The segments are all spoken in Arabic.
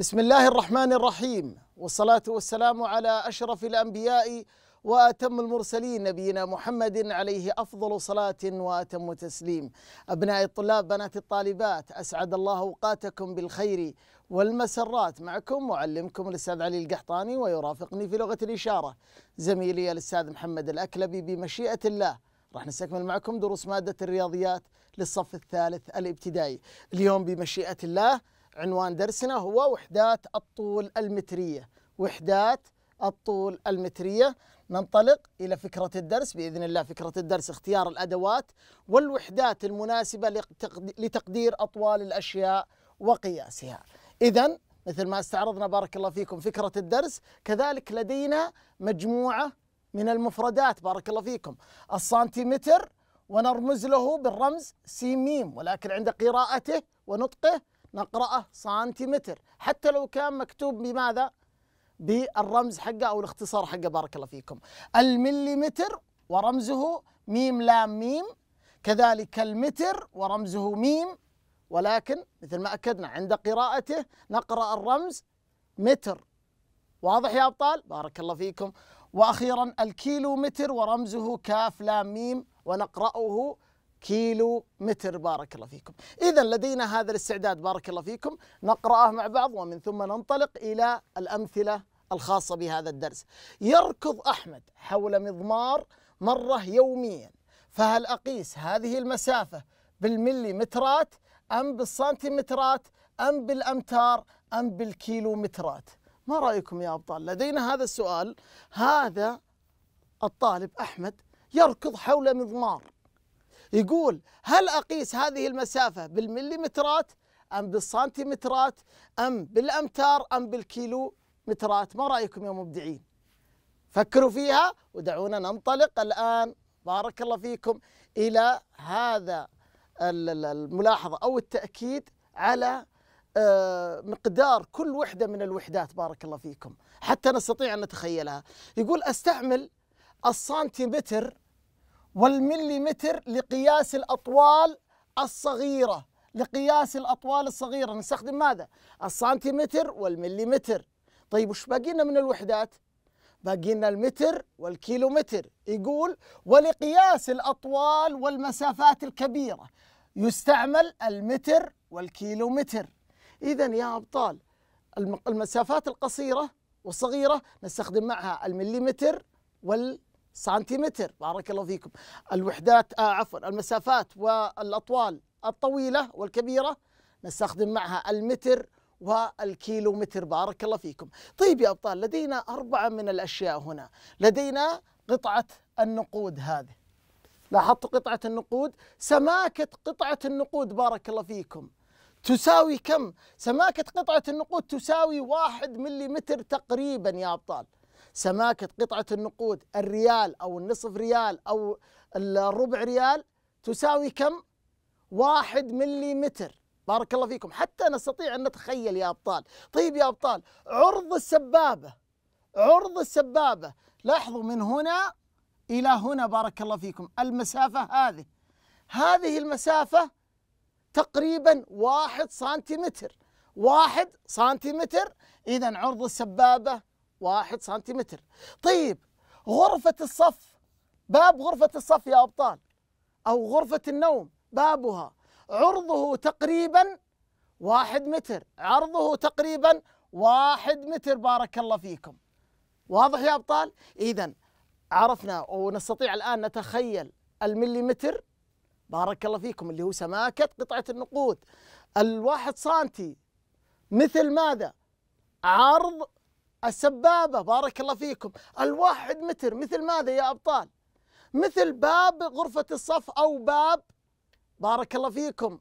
بسم الله الرحمن الرحيم والصلاة والسلام على أشرف الأنبياء وأتم المرسلين نبينا محمد عليه أفضل صلاة وأتم تسليم أبناء الطلاب بنات الطالبات أسعد الله أوقاتكم بالخير والمسرات معكم معلمكم الأستاذ علي القحطاني ويرافقني في لغة الإشارة زميلي الأستاذ محمد الأكلبي بمشيئة الله راح نستكمل معكم دروس مادة الرياضيات للصف الثالث الابتدائي اليوم بمشيئة الله عنوان درسنا هو وحدات الطول المترية وحدات الطول المترية ننطلق إلى فكرة الدرس بإذن الله فكرة الدرس اختيار الأدوات والوحدات المناسبة لتقدير أطوال الأشياء وقياسها إذا مثل ما استعرضنا بارك الله فيكم فكرة الدرس كذلك لدينا مجموعة من المفردات بارك الله فيكم السنتيمتر ونرمز له بالرمز سيميم ولكن عند قراءته ونطقه نقرأه سنتيمتر حتى لو كان مكتوب بماذا؟ بالرمز حقه أو الاختصار حقه بارك الله فيكم المليمتر ورمزه ميم لام ميم كذلك المتر ورمزه ميم ولكن مثل ما أكدنا عند قراءته نقرأ الرمز متر واضح يا أبطال؟ بارك الله فيكم وأخيرا الكيلو متر ورمزه كاف لام ميم ونقرأه كيلو متر بارك الله فيكم إذا لدينا هذا الاستعداد بارك الله فيكم نقرأه مع بعض ومن ثم ننطلق إلى الأمثلة الخاصة بهذا الدرس يركض أحمد حول مضمار مرة يوميا فهل أقيس هذه المسافة بالمليمترات أم بالسنتيمترات أم بالأمتار أم بالكيلومترات ما رأيكم يا أبطال لدينا هذا السؤال هذا الطالب أحمد يركض حول مضمار يقول هل أقيس هذه المسافة بالمليمترات أم بالسنتيمترات أم بالأمتار أم بالكيلو مترات ما رأيكم يا مبدعين فكروا فيها ودعونا ننطلق الآن بارك الله فيكم إلى هذا الملاحظة أو التأكيد على آه، مقدار كل وحدة من الوحدات بارك الله فيكم حتى نستطيع أن نتخيلها يقول أستعمل السنتيمتر والمليمتر لقياس الأطوال الصغيرة لقياس الأطوال الصغيرة نستخدم ماذا؟ السنتيمتر والمليمتر طيب وش باقينا من الوحدات؟ باقينا المتر والكيلومتر يقول ولقياس الأطوال والمسافات الكبيرة يستعمل المتر والكيلومتر إذا يا أبطال المسافات القصيرة والصغيرة نستخدم معها المليمتر وال سنتيمتر بارك الله فيكم الوحدات آه عفوا المسافات والأطوال الطويلة والكبيرة نستخدم معها المتر والكيلومتر بارك الله فيكم طيب يا أبطال لدينا أربعة من الأشياء هنا لدينا قطعة النقود هذه لاحظتوا قطعة النقود سماكة قطعة النقود بارك الله فيكم تساوي كم؟ سماكة قطعة النقود تساوي واحد مليمتر تقريبا يا أبطال سماكه قطعه النقود الريال او النصف ريال او الربع ريال تساوي كم؟ واحد مليمتر بارك الله فيكم حتى نستطيع أن نتخيل يا أبطال طيب يا أبطال عرض السبابة عرض السبابة لاحظوا من هنا إلى هنا بارك الله فيكم المسافة هذه هذه المسافة تقريبا واحد سنتيمتر واحد سنتيمتر إذا عرض السبابة واحد سنتيمتر طيب غرفة الصف باب غرفة الصف يا أبطال أو غرفة النوم بابها عرضه تقريبا واحد متر عرضه تقريبا واحد متر بارك الله فيكم واضح يا أبطال إذا عرفنا ونستطيع الآن نتخيل المليمتر بارك الله فيكم اللي هو سماكة قطعة النقود الواحد سانتي مثل ماذا عرض السبابة بارك الله فيكم الواحد متر مثل ماذا يا أبطال مثل باب غرفة الصف أو باب بارك الله فيكم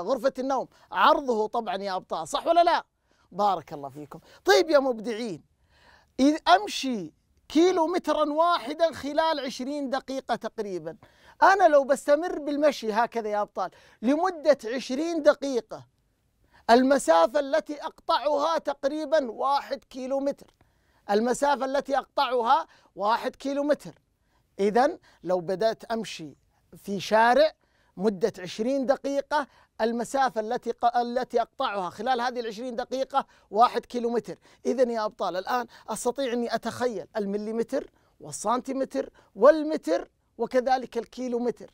غرفة النوم عرضه طبعا يا أبطال صح ولا لا بارك الله فيكم طيب يا مبدعين إذ أمشي كيلو مترا واحدا خلال عشرين دقيقة تقريبا أنا لو بستمر بالمشي هكذا يا أبطال لمدة عشرين دقيقة المسافة التي أقطعها تقريبا واحد كيلو متر المسافة التي أقطعها واحد كيلو متر إذا لو بدأت أمشي في شارع مدة 20 دقيقة المسافة التي التي أقطعها خلال هذه العشرين دقيقة واحد كيلومتر إذا يا أبطال الآن أستطيع أني أتخيل المليمتر والسنتيمتر والمتر وكذلك الكيلومتر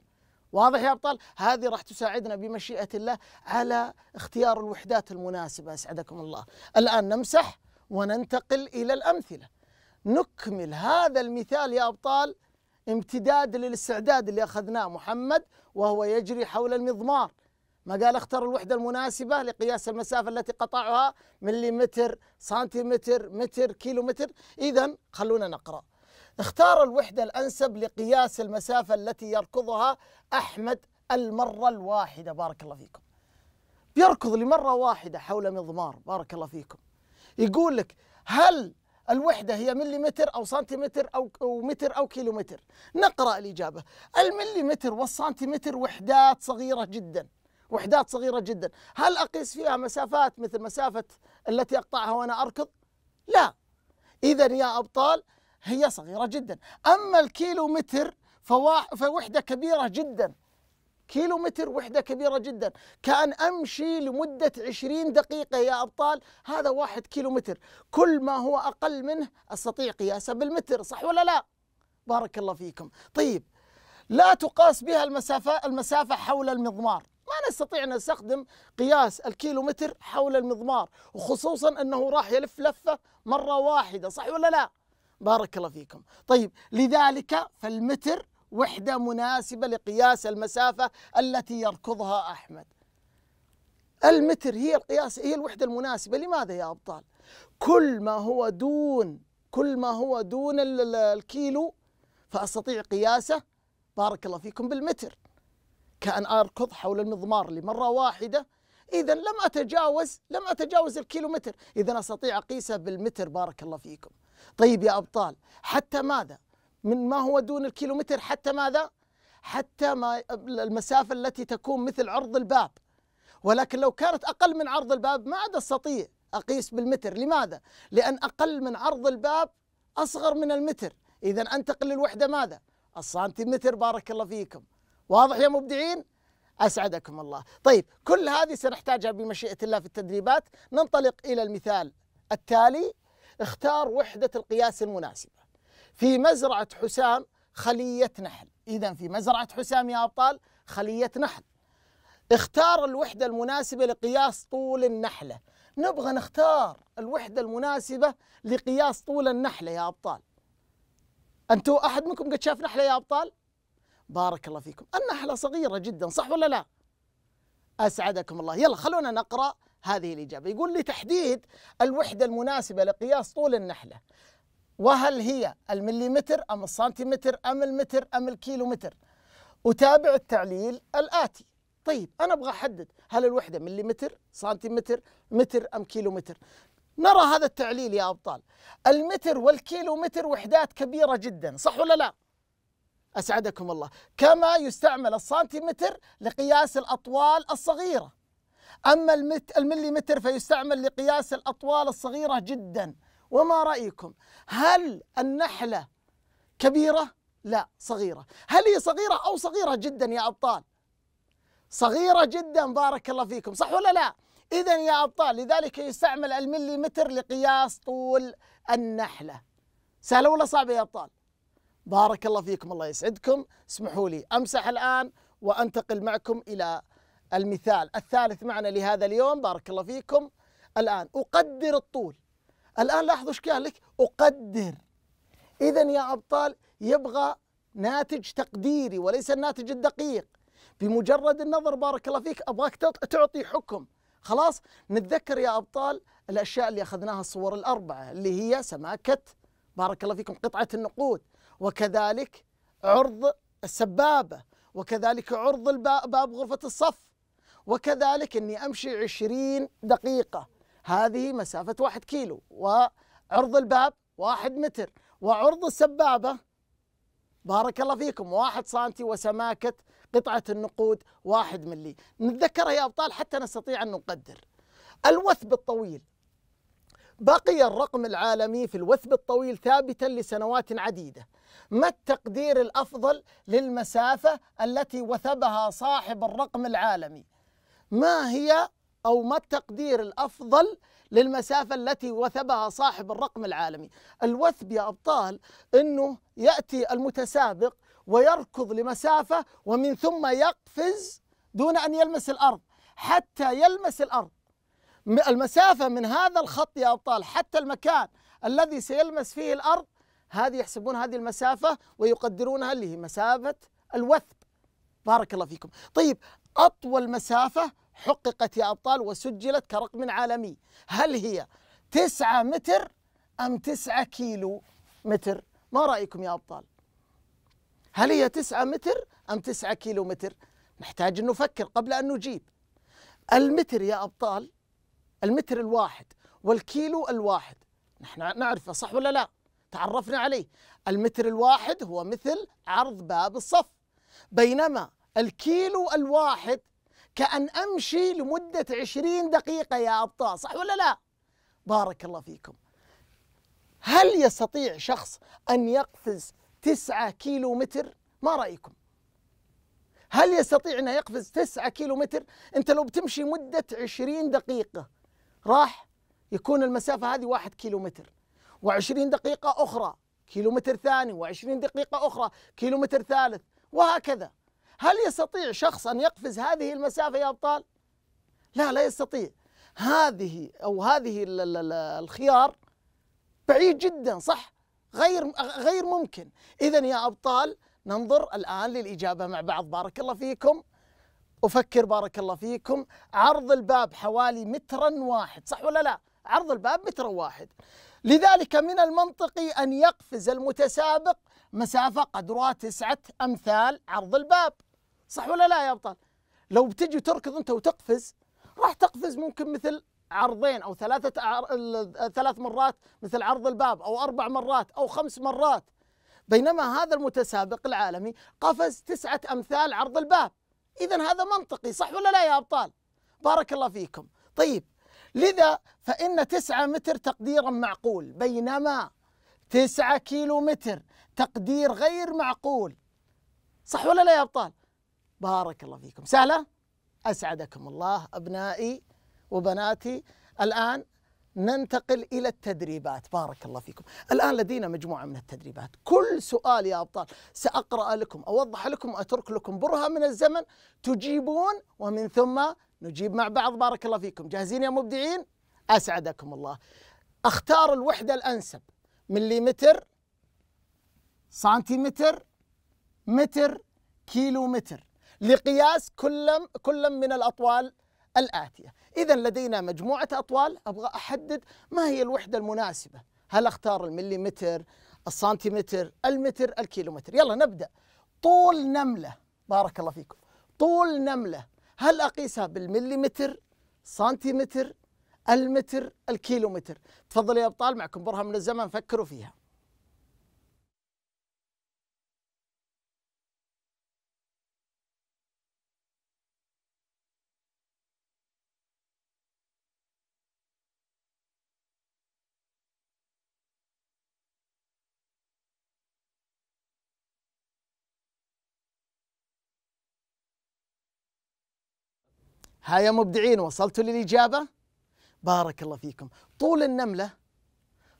واضح يا ابطال هذه راح تساعدنا بمشيئه الله على اختيار الوحدات المناسبه اسعدكم الله الان نمسح وننتقل الى الامثله نكمل هذا المثال يا ابطال امتداد للاستعداد اللي اخذناه محمد وهو يجري حول المضمار ما قال اختر الوحدة المناسبة لقياس المسافة التي قطعها مليمتر سنتيمتر متر كيلو إذا خلونا نقرأ اختار الوحدة الأنسب لقياس المسافة التي يركضها أحمد المرة الواحدة بارك الله فيكم بيركض لمرة واحدة حول مضمار بارك الله فيكم يقول لك هل الوحدة هي مليمتر أو سنتيمتر أو, متر أو كيلومتر نقرأ الإجابة المليمتر والسنتيمتر وحدات صغيرة جدا وحدات صغيرة جدا هل أقيس فيها مسافات مثل مسافة التي أقطعها وأنا أركض؟ لا إذا يا أبطال هي صغيرة جدا أما الكيلو متر فوحدة كبيرة جدا كيلو متر وحدة كبيرة جدا كأن أمشي لمدة عشرين دقيقة يا أبطال هذا واحد كيلو متر كل ما هو أقل منه أستطيع قياسه بالمتر صح ولا لا بارك الله فيكم طيب لا تقاس بها المسافة, المسافة حول المضمار ما نستطيع أن نستخدم قياس الكيلو متر حول المضمار وخصوصا أنه راح يلف لفة مرة واحدة صح ولا لا بارك الله فيكم طيب لذلك فالمتر وحدة مناسبة لقياس المسافة التي يركضها أحمد المتر هي القياس هي الوحدة المناسبة لماذا يا أبطال كل ما هو دون كل ما هو دون الكيلو فأستطيع قياسه بارك الله فيكم بالمتر كأن أركض حول المضمار لمرة واحدة إذا لم أتجاوز لم أتجاوز الكيلومتر إذا أستطيع أقيسه بالمتر بارك الله فيكم طيب يا أبطال حتى ماذا من ما هو دون الكيلومتر حتى ماذا حتى ما المسافة التي تكون مثل عرض الباب ولكن لو كانت أقل من عرض الباب ما عاد أستطيع أقيس بالمتر لماذا؟ لأن أقل من عرض الباب أصغر من المتر إذا أنتقل للوحدة ماذا؟ السنتيمتر بارك الله فيكم واضح يا مبدعين؟ أسعدكم الله طيب كل هذه سنحتاجها بمشيئة الله في التدريبات ننطلق إلى المثال التالي اختار وحدة القياس المناسبة في مزرعة حسام خلية نحل إذا في مزرعة حسام يا أبطال خلية نحل اختار الوحدة المناسبة لقياس طول النحلة نبغى نختار الوحدة المناسبة لقياس طول النحلة يا أبطال أنتوا أحد منكم قد شاف نحلة يا أبطال؟ بارك الله فيكم النحلة صغيرة جدا صح ولا لا؟ أسعدكم الله يلا خلونا نقرأ هذه الإجابة يقول لتحديد الوحدة المناسبة لقياس طول النحلة وهل هي المليمتر أم السنتيمتر أم المتر أم الكيلومتر أتابع التعليل الآتي طيب أنا أبغى أحدد هل الوحدة مليمتر سنتيمتر متر أم كيلومتر نرى هذا التعليل يا أبطال المتر والكيلومتر وحدات كبيرة جدا صح ولا لا؟ أسعدكم الله كما يستعمل السنتيمتر لقياس الأطوال الصغيرة أما المليمتر فيستعمل لقياس الأطوال الصغيرة جدا وما رأيكم هل النحلة كبيرة؟ لا صغيرة هل هي صغيرة أو صغيرة جدا يا أبطال؟ صغيرة جدا بارك الله فيكم صح ولا لا؟ إذا يا أبطال لذلك يستعمل المليمتر لقياس طول النحلة سهلة ولا صعبة يا أبطال؟ بارك الله فيكم الله يسعدكم اسمحوا لي أمسح الآن وأنتقل معكم إلى المثال الثالث معنا لهذا اليوم بارك الله فيكم الآن أقدر الطول الآن لاحظوا ايش قال لك أقدر إذا يا أبطال يبغى ناتج تقديري وليس الناتج الدقيق بمجرد النظر بارك الله فيك أبغاك تعطي حكم خلاص نتذكر يا أبطال الأشياء اللي أخذناها الصور الأربعة اللي هي سماكة بارك الله فيكم قطعة النقود وكذلك عرض السبابة وكذلك عرض باب غرفة الصف وكذلك أني أمشي عشرين دقيقة هذه مسافة واحد كيلو وعرض الباب واحد متر وعرض السبابة بارك الله فيكم واحد سانتي وسماكة قطعة النقود واحد ملي نتذكرها يا أبطال حتى نستطيع أن نقدر الوثب الطويل بقي الرقم العالمي في الوثب الطويل ثابتا لسنوات عديدة ما التقدير الأفضل للمسافة التي وثبها صاحب الرقم العالمي ما هي أو ما التقدير الأفضل للمسافة التي وثبها صاحب الرقم العالمي الوثب يا أبطال أنه يأتي المتسابق ويركض لمسافة ومن ثم يقفز دون أن يلمس الأرض حتى يلمس الأرض المسافة من هذا الخط يا أبطال حتى المكان الذي سيلمس فيه الأرض هذه يحسبون هذه المسافة ويقدرونها اللي هي مسافة الوثب بارك الله فيكم طيب أطول مسافة حققت يا أبطال وسجلت كرقم عالمي هل هي تسعة متر أم تسعة كيلو متر ما رأيكم يا أبطال هل هي تسعة متر أم تسعة كيلو متر نحتاج أن نفكر قبل أن نجيب المتر يا أبطال المتر الواحد والكيلو الواحد نحن نعرفه صح ولا لا تعرفنا عليه المتر الواحد هو مثل عرض باب الصف بينما الكيلو الواحد كأن أمشي لمدة عشرين دقيقة يا أبطال صح ولا لا بارك الله فيكم هل يستطيع شخص أن يقفز تسعة كيلو متر ما رأيكم هل يستطيع أن يقفز تسعة كيلو متر أنت لو بتمشي مدة عشرين دقيقة راح يكون المسافة هذه واحد كيلو متر وعشرين دقيقة أخرى كيلو متر ثاني وعشرين دقيقة أخرى كيلو متر ثالث وهكذا هل يستطيع شخص أن يقفز هذه المسافة يا أبطال؟ لا لا يستطيع هذه أو هذه الخيار بعيد جدا صح غير غير ممكن إذا يا أبطال ننظر الآن للإجابة مع بعض بارك الله فيكم أفكر بارك الله فيكم عرض الباب حوالي مترا واحد صح ولا لا عرض الباب متر واحد لذلك من المنطقي أن يقفز المتسابق مسافة قدرها تسعة أمثال عرض الباب صح ولا لا يا ابطال؟ لو بتجي تركض انت وتقفز راح تقفز ممكن مثل عرضين او ثلاثه عر... ثلاث مرات مثل عرض الباب او اربع مرات او خمس مرات بينما هذا المتسابق العالمي قفز تسعه امثال عرض الباب اذا هذا منطقي صح ولا لا يا ابطال؟ بارك الله فيكم طيب لذا فان تسعة متر تقديرا معقول بينما تسعة كيلو متر تقدير غير معقول صح ولا لا يا ابطال؟ بارك الله فيكم سهلة أسعدكم الله أبنائي وبناتي الآن ننتقل إلى التدريبات بارك الله فيكم الآن لدينا مجموعة من التدريبات كل سؤال يا أبطال سأقرأ لكم أوضح لكم وأترك لكم برهة من الزمن تجيبون ومن ثم نجيب مع بعض بارك الله فيكم جاهزين يا مبدعين أسعدكم الله أختار الوحدة الأنسب مليمتر سنتيمتر متر كيلو متر لقياس كل كل من الأطوال الآتية إذا لدينا مجموعة أطوال أبغى أحدد ما هي الوحدة المناسبة هل أختار المليمتر السنتيمتر المتر الكيلومتر يلا نبدأ طول نملة بارك الله فيكم طول نملة هل أقيسها بالمليمتر سنتيمتر المتر الكيلومتر تفضل يا أبطال معكم برهة من الزمن فكروا فيها ها يا مبدعين وصلتوا للإجابة؟ بارك الله فيكم طول النملة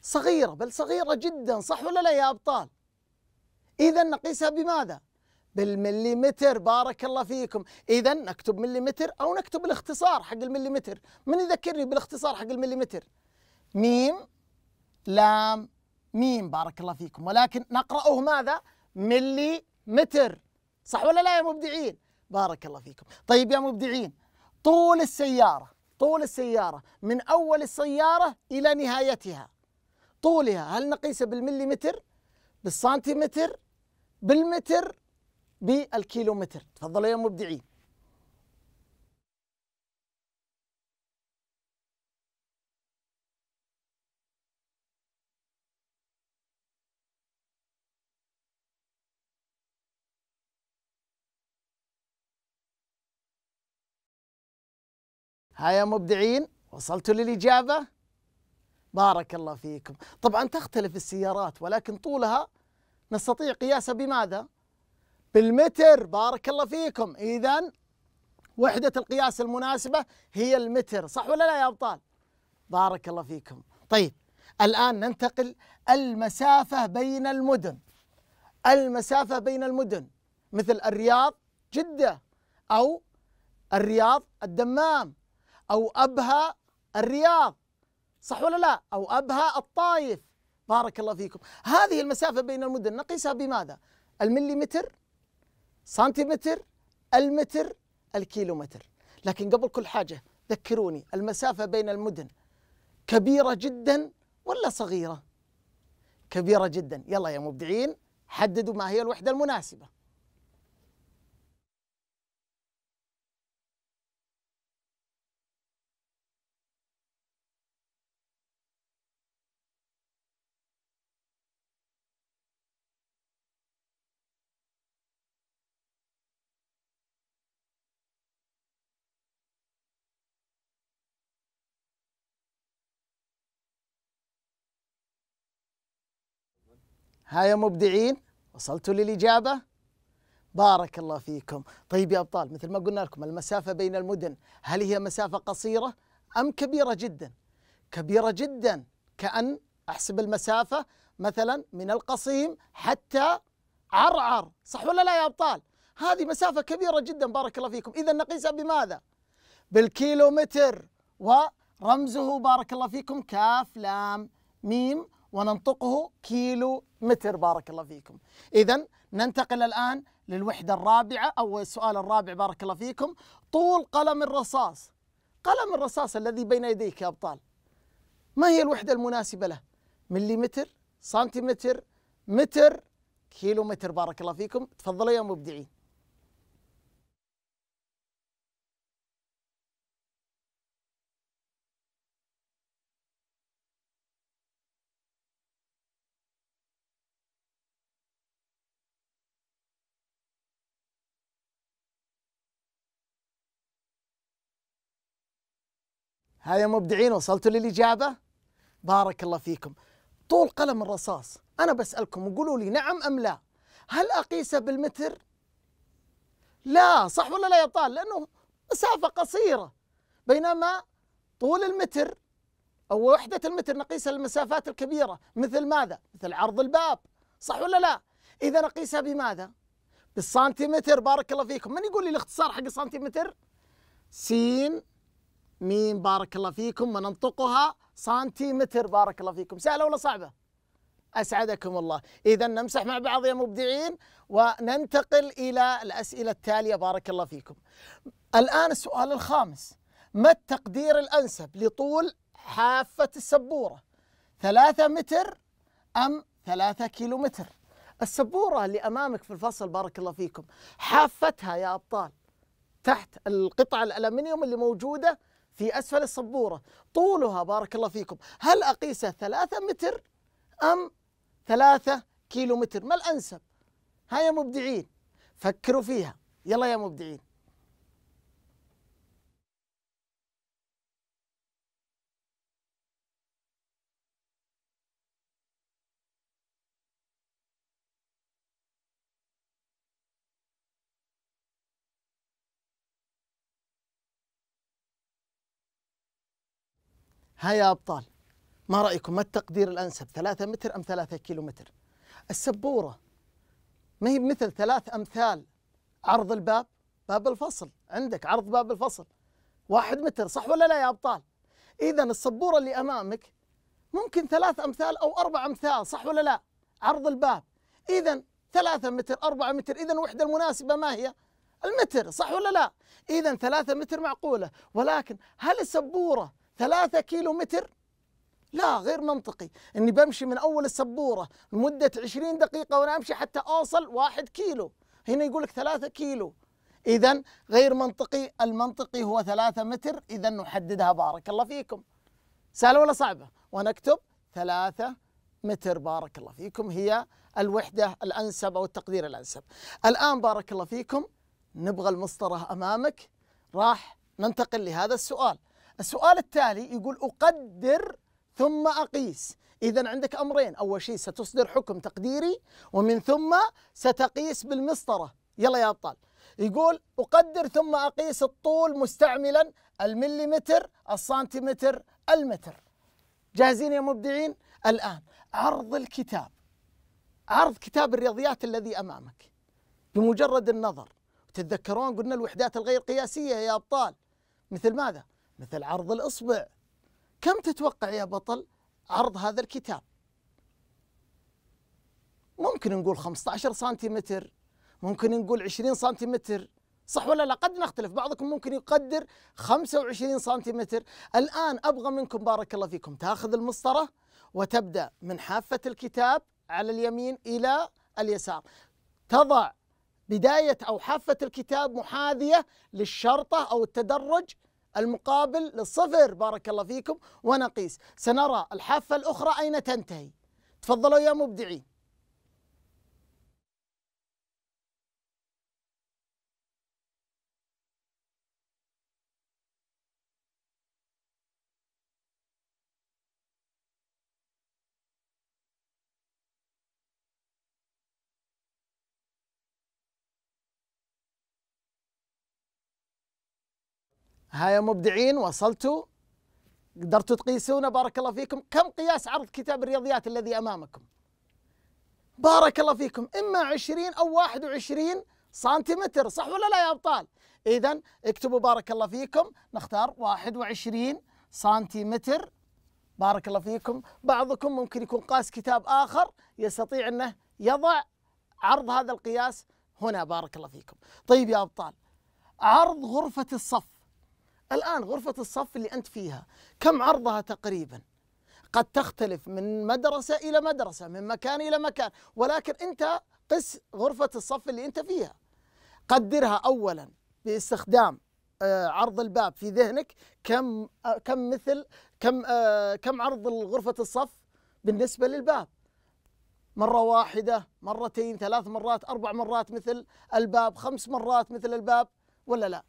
صغيرة بل صغيرة جدا صح ولا لا يا أبطال؟ إذا نقيسها بماذا؟ بالمليمتر بارك الله فيكم إذا نكتب مليمتر أو نكتب الاختصار حق المليمتر من يذكرني بالاختصار حق المليمتر؟ ميم لام ميم بارك الله فيكم ولكن نقرأه ماذا؟ مليمتر صح ولا لا يا مبدعين؟ بارك الله فيكم طيب يا مبدعين طول السيارة طول السيارة من أول السيارة إلى نهايتها طولها هل نقيسه بالمليمتر بالسنتيمتر بالمتر بالكيلومتر تفضلوا يا مبدعين ها يا مبدعين وصلتوا للإجابة؟ بارك الله فيكم طبعا تختلف السيارات ولكن طولها نستطيع قياسها بماذا؟ بالمتر بارك الله فيكم إذا وحدة القياس المناسبة هي المتر صح ولا لا يا أبطال؟ بارك الله فيكم طيب الآن ننتقل المسافة بين المدن المسافة بين المدن مثل الرياض جدة أو الرياض الدمام أو أبها الرياض صح ولا لا أو أبها الطايف بارك الله فيكم هذه المسافة بين المدن نقيسها بماذا المليمتر سنتيمتر المتر الكيلومتر لكن قبل كل حاجة ذكروني المسافة بين المدن كبيرة جدا ولا صغيرة كبيرة جدا يلا يا مبدعين حددوا ما هي الوحدة المناسبة ها يا مبدعين وصلتوا للإجابة بارك الله فيكم طيب يا أبطال مثل ما قلنا لكم المسافة بين المدن هل هي مسافة قصيرة أم كبيرة جدا كبيرة جدا كأن أحسب المسافة مثلا من القصيم حتى عرعر صح ولا لا يا أبطال هذه مسافة كبيرة جدا بارك الله فيكم إذا نقيسها بماذا بالكيلومتر ورمزه بارك الله فيكم كاف لام ميم وننطقه كيلو متر بارك الله فيكم إذا ننتقل الآن للوحدة الرابعة أو السؤال الرابع بارك الله فيكم طول قلم الرصاص قلم الرصاص الذي بين يديك يا أبطال ما هي الوحدة المناسبة له مليمتر سنتيمتر متر كيلو متر بارك الله فيكم تفضلوا يا مبدعين ها يا مبدعين وصلتوا للإجابة؟ بارك الله فيكم طول قلم الرصاص أنا بسألكم وقولوا لي نعم أم لا هل أقيسه بالمتر؟ لا صح ولا لا يا طال لأنه مسافة قصيرة بينما طول المتر أو وحدة المتر نقيسها للمسافات الكبيرة مثل ماذا؟ مثل عرض الباب صح ولا لا؟ إذا نقيسها بماذا؟ بالسنتيمتر بارك الله فيكم من يقول لي الاختصار حق السنتيمتر؟ سين ميم بارك الله فيكم وننطقها سنتيمتر بارك الله فيكم سهلة ولا صعبة؟ أسعدكم الله إذا نمسح مع بعض يا مبدعين وننتقل إلى الأسئلة التالية بارك الله فيكم الآن السؤال الخامس ما التقدير الأنسب لطول حافة السبورة؟ ثلاثة متر أم ثلاثة كيلو متر؟ السبورة اللي أمامك في الفصل بارك الله فيكم حافتها يا أبطال تحت القطعة الألمنيوم اللي موجودة في أسفل السبورة طولها بارك الله فيكم هل أقيسه ثلاثة متر أم ثلاثة كيلو متر ما الأنسب ها يا مبدعين فكروا فيها يلا يا مبدعين ها يا أبطال ما رأيكم ما التقدير الأنسب ثلاثة متر أم ثلاثة كيلو متر السبورة ما هي مثل ثلاث أمثال عرض الباب باب الفصل عندك عرض باب الفصل واحد متر صح ولا لا يا أبطال إذا السبورة اللي أمامك ممكن ثلاث أمثال أو أربع أمثال صح ولا لا عرض الباب إذا ثلاثة متر أربعة متر إذا الوحدة المناسبة ما هي المتر صح ولا لا إذا ثلاثة متر معقولة ولكن هل السبورة ثلاثة كيلو متر لا غير منطقي اني بمشي من اول السبوره لمده 20 دقيقه وانا امشي حتى اوصل 1 كيلو هنا يقول لك 3 كيلو اذا غير منطقي المنطقي هو 3 متر اذا نحددها بارك الله فيكم سهله ولا صعبه ونكتب 3 متر بارك الله فيكم هي الوحده الانسب او التقدير الانسب الان بارك الله فيكم نبغى المسطره امامك راح ننتقل لهذا السؤال السؤال التالي يقول أقدر ثم أقيس إذا عندك أمرين أول شيء ستصدر حكم تقديري ومن ثم ستقيس بالمسطرة يلا يا أبطال يقول أقدر ثم أقيس الطول مستعملا المليمتر السنتيمتر المتر جاهزين يا مبدعين الآن عرض الكتاب عرض كتاب الرياضيات الذي أمامك بمجرد النظر تتذكرون قلنا الوحدات الغير قياسية يا أبطال مثل ماذا مثل عرض الإصبع كم تتوقع يا بطل عرض هذا الكتاب ممكن نقول 15 سنتيمتر ممكن نقول 20 سنتيمتر صح ولا لا قد نختلف بعضكم ممكن يقدر 25 سنتيمتر الآن أبغى منكم بارك الله فيكم تأخذ المسطرة وتبدأ من حافة الكتاب على اليمين إلى اليسار تضع بداية أو حافة الكتاب محاذية للشرطة أو التدرج المقابل للصفر بارك الله فيكم ونقيس سنرى الحافة الأخرى أين تنتهي تفضلوا يا مبدعين ها يا مبدعين وصلتوا قدرتوا تقيسونا بارك الله فيكم كم قياس عرض كتاب الرياضيات الذي أمامكم بارك الله فيكم إما 20 أو 21 سنتيمتر صح ولا لا يا أبطال إذا اكتبوا بارك الله فيكم نختار 21 سنتيمتر بارك الله فيكم بعضكم ممكن يكون قاس كتاب آخر يستطيع أنه يضع عرض هذا القياس هنا بارك الله فيكم طيب يا أبطال عرض غرفة الصف الآن غرفة الصف اللي أنت فيها كم عرضها تقريبا قد تختلف من مدرسة إلى مدرسة من مكان إلى مكان ولكن أنت قس غرفة الصف اللي أنت فيها قدرها أولا باستخدام آه، عرض الباب في ذهنك كم آه، كم مثل كم آه، كم عرض غرفة الصف بالنسبة للباب مرة واحدة مرتين ثلاث مرات أربع مرات مثل الباب خمس مرات مثل الباب ولا لا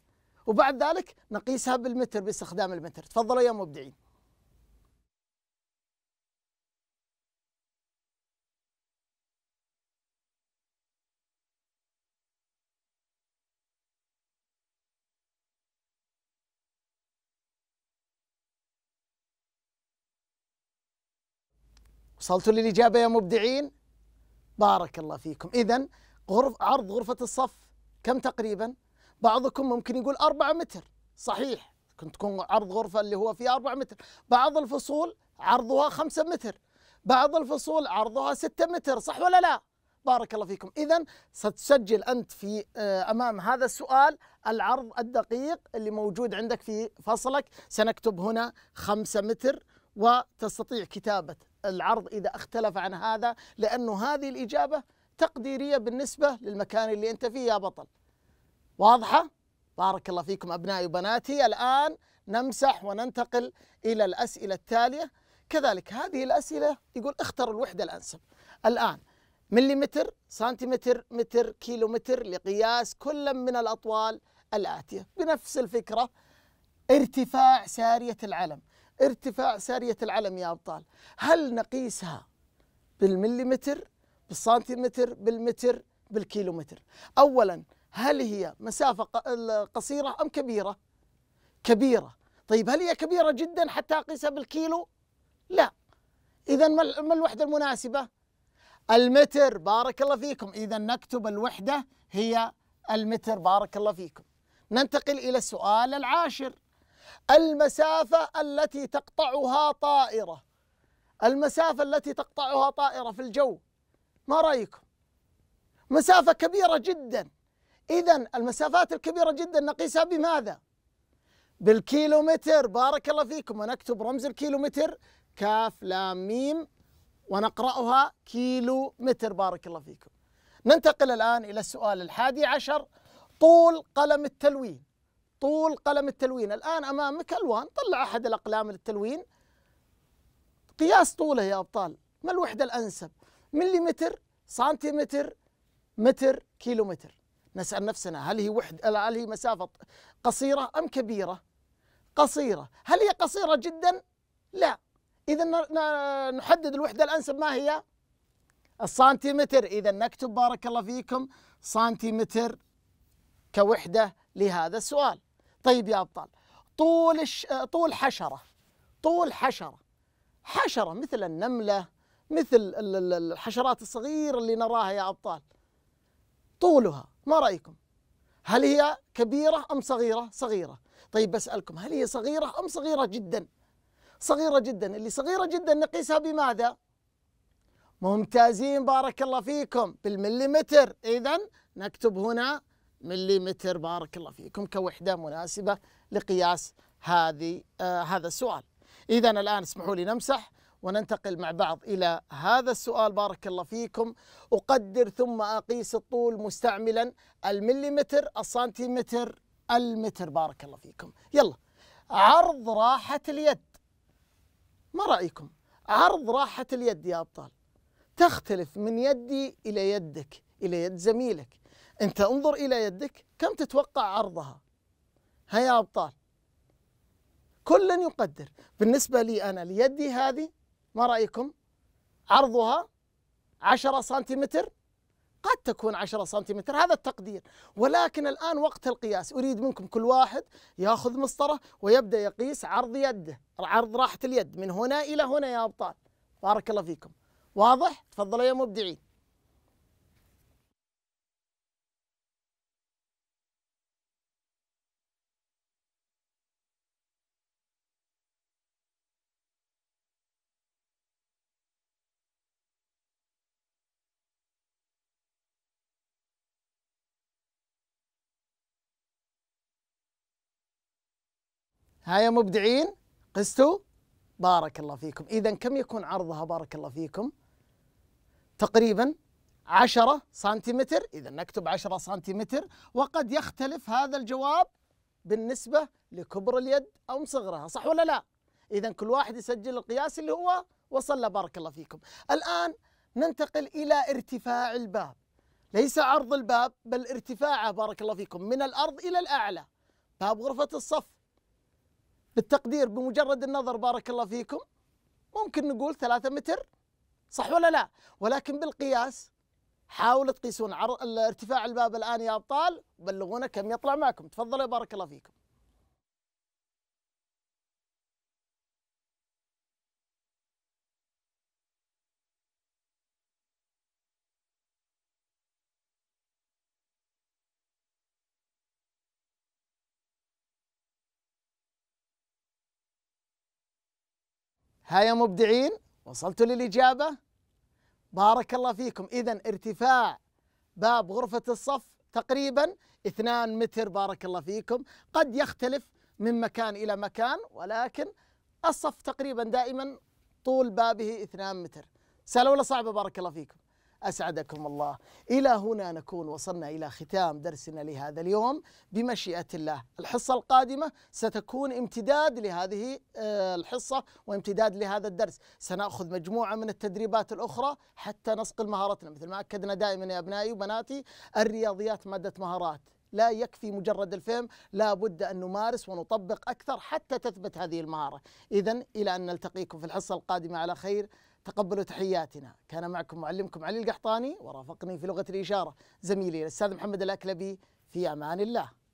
وبعد ذلك نقيسها بالمتر باستخدام المتر تفضلوا يا مبدعين وصلتوا للإجابة يا مبدعين بارك الله فيكم إذا غرف عرض غرفة الصف كم تقريباً بعضكم ممكن يقول 4 متر صحيح كنت تكون عرض غرفة اللي هو فيها 4 متر بعض الفصول عرضها 5 متر بعض الفصول عرضها 6 متر صح ولا لا بارك الله فيكم إذا ستسجل أنت في آه، أمام هذا السؤال العرض الدقيق اللي موجود عندك في فصلك سنكتب هنا 5 متر وتستطيع كتابة العرض إذا اختلف عن هذا لأنه هذه الإجابة تقديرية بالنسبة للمكان اللي أنت فيه يا بطل واضحة؟ بارك الله فيكم أبنائي وبناتي الآن نمسح وننتقل إلى الأسئلة التالية كذلك هذه الأسئلة يقول اختر الوحدة الأنسب الآن مليمتر سنتيمتر متر كيلومتر لقياس كل من الأطوال الآتية بنفس الفكرة ارتفاع سارية العلم ارتفاع سارية العلم يا أبطال هل نقيسها بالمليمتر بالسنتيمتر بالمتر بالكيلومتر أولا هل هي مسافة قصيرة أم كبيرة؟ كبيرة طيب هل هي كبيرة جدا حتى أقيسها بالكيلو؟ لا إذا ما الوحدة المناسبة؟ المتر بارك الله فيكم إذا نكتب الوحدة هي المتر بارك الله فيكم ننتقل إلى السؤال العاشر المسافة التي تقطعها طائرة المسافة التي تقطعها طائرة في الجو ما رأيكم؟ مسافة كبيرة جدا إذا المسافات الكبيرة جدا نقيسها بماذا؟ بالكيلومتر بارك الله فيكم ونكتب رمز الكيلومتر كاف لام ميم ونقرأها كيلو متر بارك الله فيكم ننتقل الآن إلى السؤال الحادي عشر طول قلم التلوين طول قلم التلوين الآن أمامك ألوان طلع أحد الأقلام للتلوين قياس طوله يا أبطال ما الوحدة الأنسب مليمتر سنتيمتر متر كيلومتر نسأل نفسنا هل هي وحد هل هي مسافة قصيرة أم كبيرة؟ قصيرة، هل هي قصيرة جدا؟ لا، إذا نحدد الوحدة الأنسب ما هي؟ السنتيمتر، إذا نكتب بارك الله فيكم سنتيمتر كوحدة لهذا السؤال. طيب يا أبطال، طول الش... طول حشرة، طول حشرة، حشرة مثل النملة مثل الحشرات الصغيرة اللي نراها يا أبطال طولها ما رأيكم هل هي كبيرة أم صغيرة صغيرة طيب بسألكم هل هي صغيرة أم صغيرة جدا صغيرة جدا اللي صغيرة جدا نقيسها بماذا ممتازين بارك الله فيكم بالمليمتر إذا نكتب هنا مليمتر بارك الله فيكم كوحدة مناسبة لقياس هذه آه هذا السؤال إذا الآن اسمحوا لي نمسح وننتقل مع بعض إلى هذا السؤال بارك الله فيكم أقدر ثم أقيس الطول مستعملا المليمتر السنتيمتر المتر بارك الله فيكم يلا عرض راحة اليد ما رأيكم عرض راحة اليد يا أبطال تختلف من يدي إلى يدك إلى يد زميلك أنت انظر إلى يدك كم تتوقع عرضها هيا يا أبطال كل يقدر بالنسبة لي أنا ليدي هذه ما رأيكم عرضها 10 سنتيمتر قد تكون 10 سنتيمتر هذا التقدير ولكن الآن وقت القياس أريد منكم كل واحد يأخذ مسطرة ويبدأ يقيس عرض يده عرض راحة اليد من هنا إلى هنا يا أبطال بارك الله فيكم واضح؟ تفضلوا يا مبدعين ها يا مبدعين قستوا بارك الله فيكم إذا كم يكون عرضها بارك الله فيكم تقريبا 10 سنتيمتر إذا نكتب 10 سنتيمتر وقد يختلف هذا الجواب بالنسبة لكبر اليد أو صغرها صح ولا لا إذا كل واحد يسجل القياس اللي هو وصل له بارك الله فيكم الآن ننتقل إلى ارتفاع الباب ليس عرض الباب بل ارتفاعه بارك الله فيكم من الأرض إلى الأعلى باب غرفة الصف بالتقدير بمجرد النظر بارك الله فيكم ممكن نقول ثلاثة متر صح ولا لا ولكن بالقياس حاولوا تقيسون ارتفاع الباب الآن يا أبطال بلغونا كم يطلع معكم تفضلوا بارك الله فيكم ها يا مبدعين وصلتوا للإجابة بارك الله فيكم إذا ارتفاع باب غرفة الصف تقريبا 2 متر بارك الله فيكم قد يختلف من مكان إلى مكان ولكن الصف تقريبا دائما طول بابه 2 متر سهلة ولا صعبة بارك الله فيكم أسعدكم الله إلى هنا نكون وصلنا إلى ختام درسنا لهذا اليوم بمشيئة الله الحصة القادمة ستكون امتداد لهذه آه، الحصة وامتداد لهذا الدرس سنأخذ مجموعة من التدريبات الأخرى حتى نصقل مهارتنا مثل ما أكدنا دائما يا أبنائي وبناتي الرياضيات مادة مهارات لا يكفي مجرد الفهم لا بد أن نمارس ونطبق أكثر حتى تثبت هذه المهارة إذا إلى أن نلتقيكم في الحصة القادمة على خير تقبلوا تحياتنا كان معكم معلمكم علي القحطاني ورافقني في لغة الإشارة زميلي الأستاذ محمد الأكلبي في أمان الله